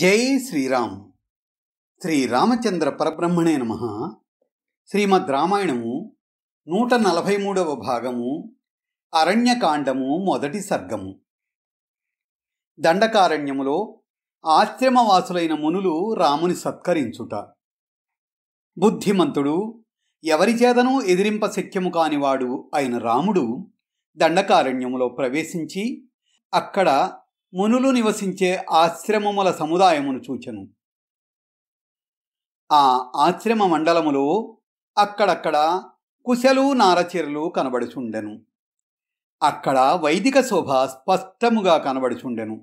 జై శ్రీరామ్ శ్రీ రామచంద్ర పరబ్రహ్మణే నమ శ్రీమద్ రామాయణము నూట నలభై మూడవ భాగము అరణ్యకాండము మొదటి సర్గము దండకారణ్యములో ఆశ్రమవాసులైన మునులు రాముని సత్కరించుట బుద్ధిమంతుడు ఎవరి చేతనూ ఎదిరింప శక్యము కానివాడు అయిన రాముడు దండకారణ్యములో ప్రవేశించి అక్కడ మునులు నివసించే ఆశ్రమముల సముదాయమును చూచెను ఆ ఆశ్రమ మండలములో అక్కడక్కడ కుశలు నారచీరలు కనబడుచుండెను అక్కడ వైదిక శోభ స్పష్టముగా కనబడుచుండెను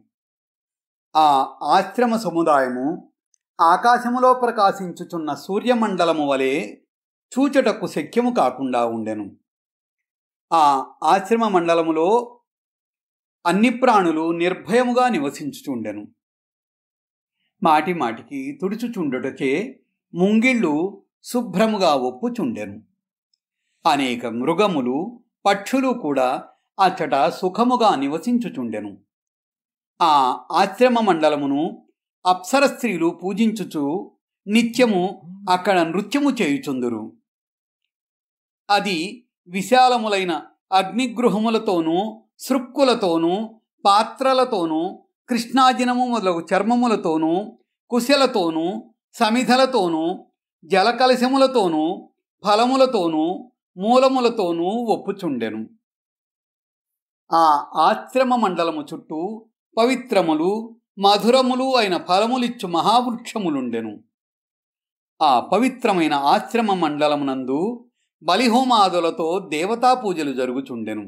ఆ ఆశ్రమ సముదాయము ఆకాశములో ప్రకాశించుచున్న సూర్యమండలము వలె చూచటకు శక్యము కాకుండా ఉండెను ఆ ఆశ్రమ మండలములో అన్ని ప్రాణులు నిర్భయముగా నివసించుచుండెను మాటి మాటికి తుడుచుచుండుటచే ముంగిళ్ళు శుభ్రముగా ఒప్పుచుండెను అనేక మృగములు పక్షులు కూడా అచ్చట సుఖముగా నివసించుచుండెను ఆ ఆశ్రమ మండలమును అప్సర స్త్రీలు పూజించుచు నిత్యము అక్కడ నృత్యము చేయుచుందురు అది విశాలములైన అగ్నిగృహములతోనూ సృక్కులతోనూ పాత్రలతోనూ కృష్ణాజినము మొదలగు చర్మములతోనూ కుశలతోనూ సమిధలతోనూ జలకలశములతోనూ ఫలములతోనూ మూలములతోనూ ఒప్పుచుండెను ఆ ఆశ్రమ మండలము చుట్టూ పవిత్రములు మధురములు అయిన ఫలములిచ్చు మహావృక్షములుండెను ఆ పవిత్రమైన ఆశ్రమ మండలమునందు బలిహోమాదులతో దేవతా పూజలు జరుగుచుండెను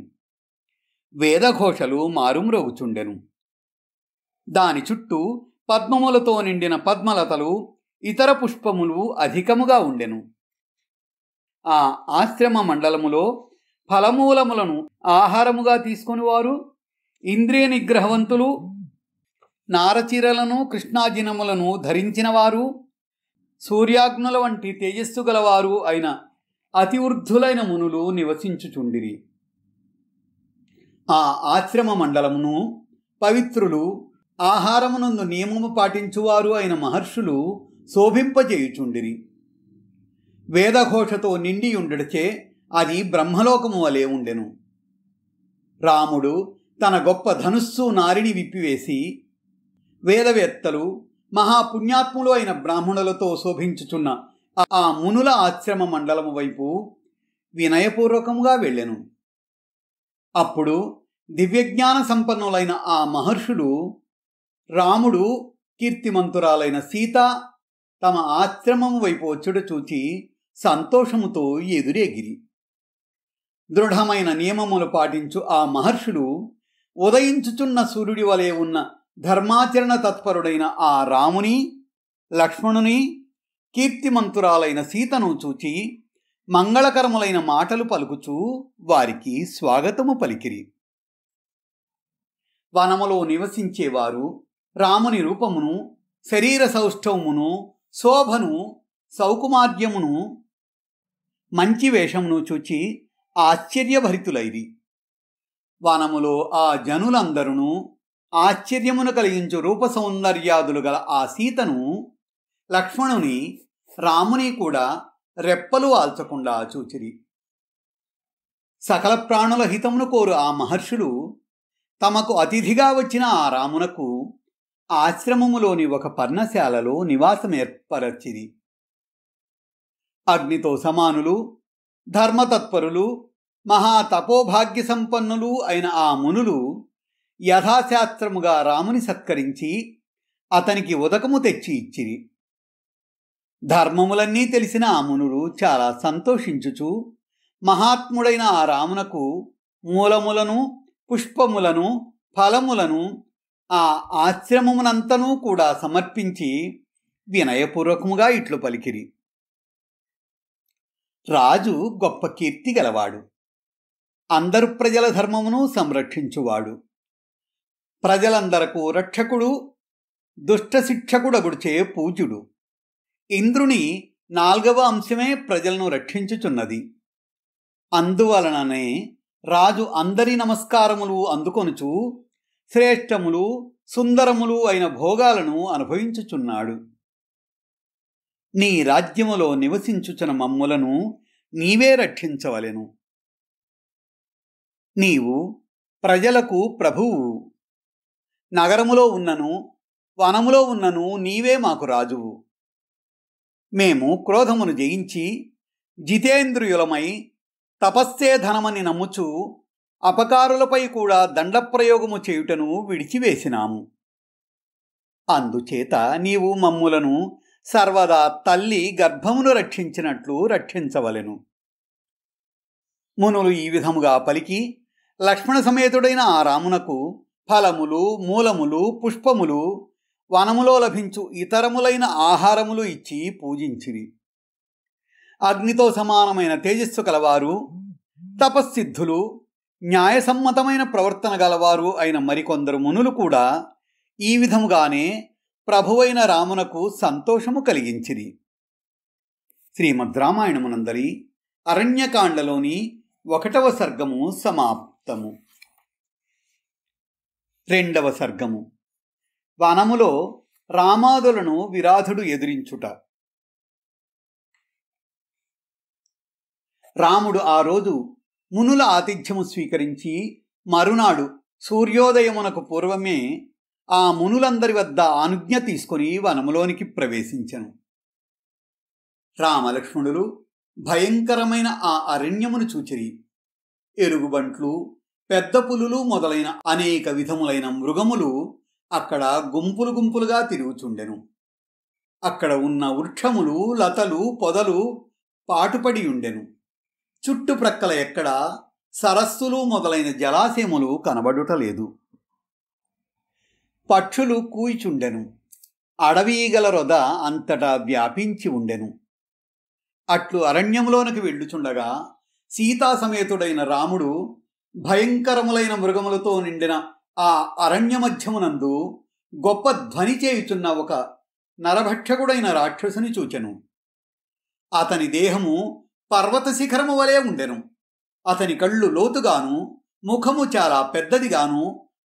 వేదఘోషలు మారుమ్రోగుచుండెను దాని చుట్టూ పద్మములతో నిండిన పద్మలతలు ఇతర పుష్పములు అధికముగా ఉండెను ఆ ఆశ్రమ మండలములో ఫలమూలములను ఆహారముగా తీసుకునివారు ఇంద్రియ నిగ్రహవంతులు నారచీరలను కృష్ణాజినములను ధరించినవారు సూర్యాగ్నుల వంటి తేజస్సు గలవారు అయిన అతివృద్ధులైన మునులు నివసించుచుండిరి ఆ ఆశ్రమ మండలమును పవిత్రులు ఆహారమునందు నియమము పాటించువారు అయిన మహర్షులు శోభింపజేయుచుండిరి వేదఘోషతో నిండి ఉండడిచే అది బ్రహ్మలోకము వలె ఉండెను రాముడు తన గొప్ప ధనుస్సు నారిని విప్పివేసి వేదవేత్తలు మహాపుణ్యాత్ములు అయిన బ్రాహ్మణులతో శోభించుచున్న ఆ మునుల ఆశ్రమ మండలము వైపు వినయపూర్వకముగా వెళ్ళెను అప్పుడు దివ్యజ్ఞాన సంపన్నులైన ఆ మహర్షులు రాముడు కీర్తిమంతురాలైన సీత తమ ఆశ్రమం వైపు వచ్చుట చూచి సంతోషముతో ఎదురేగిరి దృఢమైన నియమములు పాటించు ఆ మహర్షులు ఉదయించుచున్న సూర్యుడి వలె ఉన్న ధర్మాచరణ తత్పరుడైన ఆ రాముని లక్ష్మణుని కీర్తిమంతురాలైన సీతను చూచి మంగళకరములైన మాటలు పలుకుచూ వారికి స్వాగతము పలికిరి వనములో నివసించేవారు రాముని రూపమును శరీర సౌష్ఠవమును శోభను సౌకుమార్గ్యమును మంచి వేషమును చూచి ఆశ్చర్యభరితులైరి వనములో ఆ జనులందరూ ఆశ్చర్యమును కలిగించు రూప సౌందర్యాదులు గల ఆ సీతను లక్ష్మణుని రాముని కూడా రెప్పలు ఆల్చకుండా చూచిరి సకల ప్రాణుల హితమును కోరు ఆ మహర్షులు తమకు అతిథిగా వచ్చిన ఆ రామునకు ఆశ్రమములోని ఒక పర్ణశాలలో నివాసం ఏర్పరచిరి అగ్నితో సమానులు ధర్మతత్పరులు మహాతపోభాగ్య సంపన్నులు అయిన ఆ మునులు యథాశాస్త్రముగా రాముని సత్కరించి అతనికి ఉదకము తెచ్చి ఇచ్చిరి ధర్మములన్నీ తెలిసిన ఆ మునులు చాలా సంతోషించుచు మహాత్ముడైన ఆ రామునకు మూలములను పుష్పములను ఫలములను ఆ ఆశ్రమమునంతనూ కూడా సమర్పించి వినయపూర్వకముగా ఇట్లు పలికిరి రాజు గొప్ప కీర్తి గలవాడు అందరు ప్రజల ధర్మమును సంరక్షించువాడు ప్రజలందరకు రక్షకుడు దుష్ట చే పూజుడు ఇంద్రుని నాల్గవ అంశమే ప్రజలను రక్షించుచున్నది అందువలననే రాజు అందరి నమస్కారములు అందుకొనుచు శ్రేష్టములు సుందరములు అయిన భోగాలను అనుభవించుచున్నాడు నీ రాజ్యములో నివసించుచున్న మమ్ములను నీవే రక్షించవలెను నీవు ప్రజలకు ప్రభువు నగరములో ఉన్నను వనములో ఉన్నను నీవే మాకు రాజువు మేము క్రోధమును జయించి జితేంద్రియులమై తపస్సే ధనమని నమ్ముచు అపకారులపై కూడా దండప్రయోగము చేయుటను విడిచివేసినాము అందుచేత నీవు మమ్ములను సర్వదా తల్లి గర్భమును రక్షించినట్లు రక్షించవలెను మునులు ఈ విధముగా పలికి లక్ష్మణ సమేతుడైన ఆ రామునకు ఫలములు మూలములు పుష్పములు వనములో లభించు ఇతరములైన ఆహారములు ఇచ్చి పూజించిరి అగ్నితో సమానమైన తేజస్సు కలవారు తపస్సిద్ధులు న్యాయసమ్మతమైన ప్రవర్తన గలవారు అయిన మరికొందరు మునులు కూడా ఈ విధముగానే ప్రభువైన రామునకు సంతోషము కలిగించిరి శ్రీమద్ రామాయణమునందరి అరణ్యకాండలోని ఒకటవ సర్గము సమాప్తము రెండవ సర్గము వనములో రామాదులను విరాధుడు ఎదిరించుట రాముడు ఆ రోజు మునుల ఆతిథ్యము స్వీకరించి మరునాడు సూర్యోదయమునకు పూర్వమే ఆ మునులందరి వద్ద ఆనుజ్ఞ తీసుకుని వనములోనికి ప్రవేశించను రామలక్ష్మణులు భయంకరమైన ఆ అరణ్యమును చూచిరి ఎరుగుబంట్లు పెద్ద పులులు మొదలైన అనేక విధములైన మృగములు అక్కడ గుంపులు గుంపులుగా తిరుగుచుండెను అక్కడ ఉన్న వృక్షములు లతలు పొదలు పాటుపడి ఉండెను చుట్టుప్రక్కల ఎక్కడ సరస్సులు మొదలైన జలాశయములు కనబడుటలేదు పక్షులు కూయిచుండెను అడవీగల రొద అంతటా వ్యాపించి ఉండెను అట్లు అరణ్యంలోనికి వెళ్ళుచుండగా సీతాసమేతుడైన రాముడు భయంకరములైన మృగములతో నిండిన ఆ అరణ్యమధ్యమునందు గొప్ప ధ్వని చేయుచున్న ఒక నరభక్షకుడైన రాక్షసుని చూచెను అతని దేహము పర్వత శిఖరము వలె ఉండెను అతని కళ్ళు లోతుగాను ముఖము చాలా పెద్దదిగాను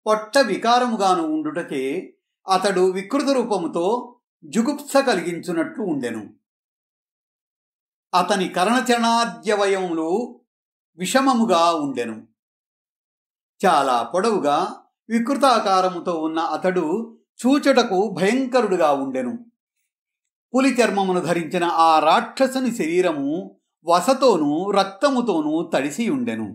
పొట్ట వికారముగాను ఉండుటచే అతడు వికృత రూపముతో జుగుప్స కలిగించున్నట్లు ఉండెను అతని కరణచరణాద్యవయములు విషమముగా ఉండెను చాలా పొడవుగా వికృతాకారముతో ఉన్న అతడు చూచటకు భయంకరుడుగా ఉండెను పులి చర్మమును ధరించిన ఆ రాక్షసుని శరీరము వసతోనూ రక్తముతోనూ తడిసి ఉండెను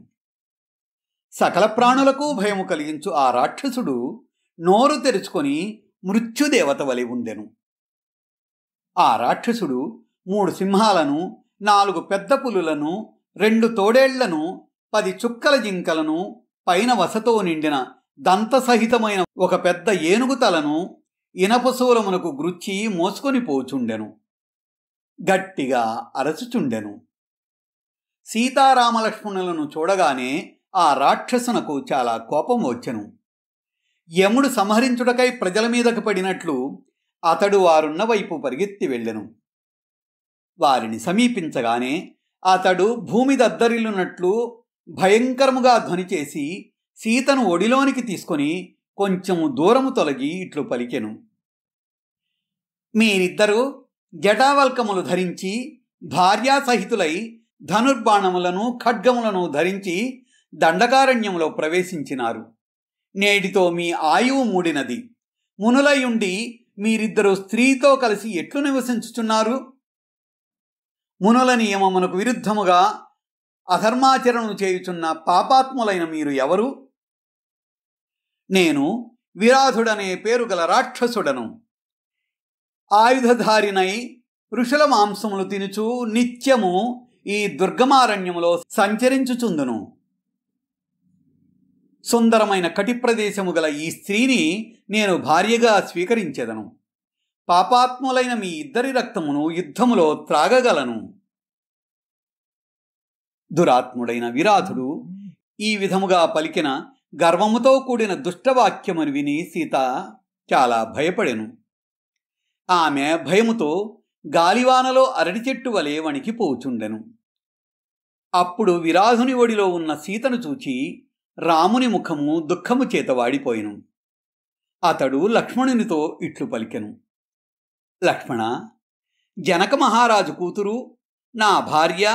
సకల ప్రాణులకు భయము కలిగించు ఆ రాక్షసుడు నోరు తెరుచుకొని మృత్యుదేవత వలి ఉండెను ఆ రాక్షసుడు మూడు సింహాలను నాలుగు పెద్ద పులులను రెండు తోడేళ్లను పది చుక్కల జింకలను పైన వసతో నిండిన దంత సహితమైన ఒక పెద్ద ఏనుగు తలను ఇనపశువులమునకు గృచ్చి మోసుకొని పోచుండెను గట్టిగా అరచుచుండెను సీతారామలక్ష్మణులను చూడగానే ఆ రాక్షసునకు చాలా కోపం వచ్చెను యముడు సంహరించుటకై ప్రజల మీదకు పడినట్లు అతడు వారున్న వైపు పరిగెత్తి వెళ్ళెను వారిని సమీపించగానే అతడు భూమి దద్దరిల్లునట్లు భయంకరముగా ధ్వని చేసి సీతను ఒడిలోనికి తీసుకొని కొంచెం దూరము తొలగి ఇట్లు పలికెను మీరిద్దరూ జటావల్కములు ధరించి భార్యాసహితులై ధనుర్బాణములను ఖడ్గములను ధరించి దండకారణ్యంలో ప్రవేశించినారు నేటితో మీ ఆయువు మూడినది మునులయుండి మీరిద్దరు స్త్రీతో కలిసి ఎట్లు నివసించుచున్నారు మునుల నియమమునకు విరుద్ధముగా అధర్మాచరణను చేయుచున్న పాపాత్ములైన మీరు ఎవరు నేను విరాధుడనే పేరు గల రాక్షసుడను ఆయుధధారినై ఋషుల మాంసములు తినుచు నిత్యము ఈ దుర్గమారణ్యములో సంచరించుచుందును సుందరమైన కటి ప్రదేశము గల ఈ స్త్రీని నేను భార్యగా స్వీకరించెదను పాపాత్ములైన మీ ఇద్దరి రక్తమును యుద్ధములో త్రాగగలను దురాత్ముడైన విరాధుడు ఈ విధముగా పలికిన గర్వముతో కూడిన దుష్టవాక్యమును విని సీత చాలా భయపడెను ఆమె భయముతో గాలివానలో అరటి చెట్టు వలె వణికిపోచుండెను పోచుండెను అప్పుడు విరాధుని ఒడిలో ఉన్న సీతను చూచి రాముని ముఖము దుఃఖము చేత వాడిపోయెను అతడు లక్ష్మణునితో ఇట్లు పలికెను లక్ష్మణ జనక మహారాజు కూతురు నా భార్య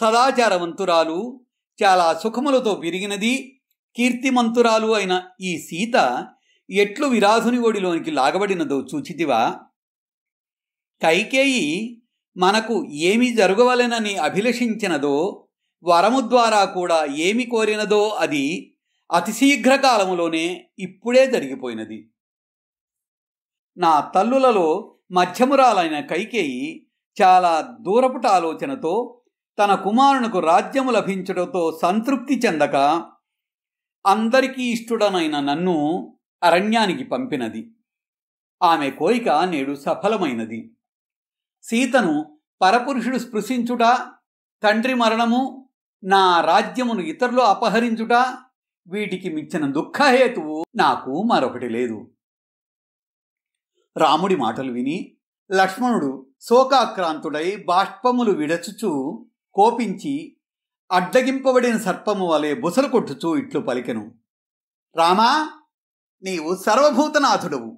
సదాచారవంతురాలు చాలా సుఖములతో పెరిగినది కీర్తిమంతురాలు అయిన ఈ సీత ఎట్లు విరాధుని ఒడిలోనికి లాగబడినదో చూచితివా కైకేయి మనకు ఏమి జరగవలెనని అభిలషించినదో వరము ద్వారా కూడా ఏమి కోరినదో అది అతి శీఘ్రకాలములోనే ఇప్పుడే జరిగిపోయినది నా తల్లులలో మధ్యమురాలైన కైకేయి చాలా దూరపుట ఆలోచనతో తన కుమారునకు రాజ్యము లభించడంతో సంతృప్తి చెందక అందరికీ ఇష్టడనైన నన్ను అరణ్యానికి పంపినది ఆమె కోరిక నేడు సఫలమైనది సీతను పరపురుషుడు స్పృశించుట తండ్రి మరణము నా రాజ్యమును ఇతరులు అపహరించుట వీటికి మిచ్చిన దుఃఖహేతువు నాకు మరొకటి లేదు రాముడి మాటలు విని లక్ష్మణుడు శోకాక్రాంతుడై బాష్పములు విడచుచు కోపించి అడ్డగింపబడిన సర్పము వలె బుసలు కొట్టుచూ ఇట్లు పలికెను రామా నీవు సర్వభూతనాథుడువు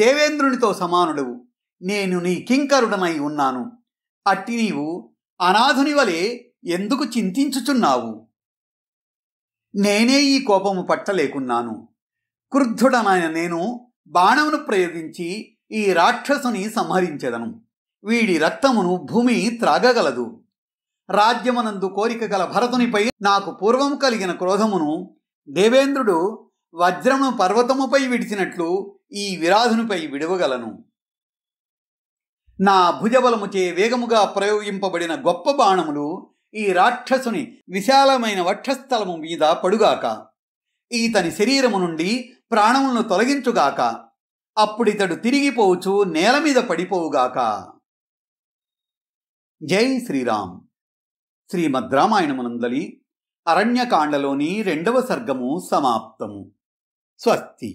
దేవేంద్రునితో సమానుడువు నేను నీ కింకరుడనై ఉన్నాను అట్టి నీవు అనాథుని వలె ఎందుకు చింతించుచున్నావు నేనే ఈ కోపము పట్టలేకున్నాను క్రుద్ధుడనైన నేను బాణమును ప్రయోగించి ఈ రాక్షసుని సంహరించెదను వీడి రక్తమును భూమి త్రాగగలదు రాజ్యమనందు కోరిక గల భరతునిపై నాకు పూర్వం కలిగిన క్రోధమును దేవేంద్రుడు వజ్రమును పర్వతముపై విడిచినట్లు ఈ విరాధునిపై విడవగలను నా భుజబలముచే వేగముగా ప్రయోగింపబడిన గొప్ప బాణములు ఈ రాక్షసుని విశాలమైన వక్షస్థలము మీద పడుగాక ఈతని శరీరము నుండి ప్రాణములను తొలగించుగాక అప్పుడితడు తిరిగిపోవచ్చు నేల మీద పడిపోవుగాక జై శ్రీరామ్ రామాయణమునందలి అరణ్యకాండలోని రెండవ సర్గము సమాప్తము స్వస్తి